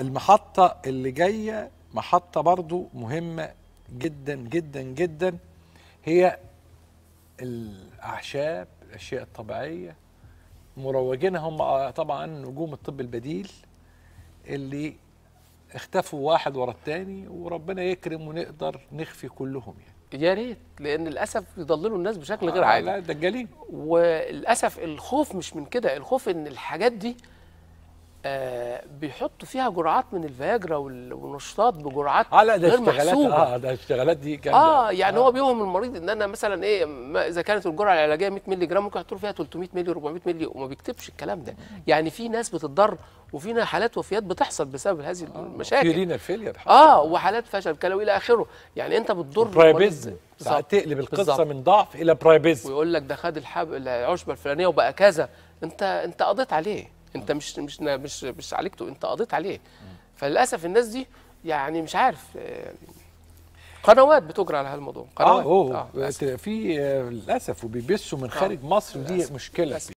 المحطة اللي جاية محطة برضو مهمة جدا جدا جدا هي الأعشاب الأشياء الطبيعية مروجينها هم آه، طبعا نجوم الطب البديل اللي اختفوا واحد ورا الثاني وربنا يكرم ونقدر نخفي كلهم يعني يا ريت لان للاسف يضللوا الناس بشكل غير آه، عادي لا دجالين وللاسف الخوف مش من كده الخوف ان الحاجات دي آه، بيحطوا فيها جرعات من الفياجرا والنشطات بجرعات على آه، ده غير محسوبه اه ده اشتغالات دي كان اه يعني آه. هو بيوهم المريض ان انا مثلا ايه اذا كانت الجرعه العلاجيه 100 مللي جرام ممكن يحطوا فيها 300 مللي 400 مللي وما بيكتبش الكلام ده يعني في ناس بتتضر وفينا حالات وفيات بتحصل بسبب هذه آه. المشاكل لينا فيلير اه وحالات فشل كلوي الى اخره يعني انت بتضر ساعات تقلب القصه بالزبط. من ضعف الى برايبيز ويقول لك ده خد الحب العشبه الفلانيه وبقى كذا انت انت قضيت عليه انت مش مش مش مش عالجته انت قضيت عليه فللاسف الناس دي يعني مش عارف آه، قنوات بتجرى على هالموضوع قنوات اه, أوه. آه. في آه، للاسف وبيبثوا من آه، خارج آه. مصر دي للأسف. مشكله للأسف.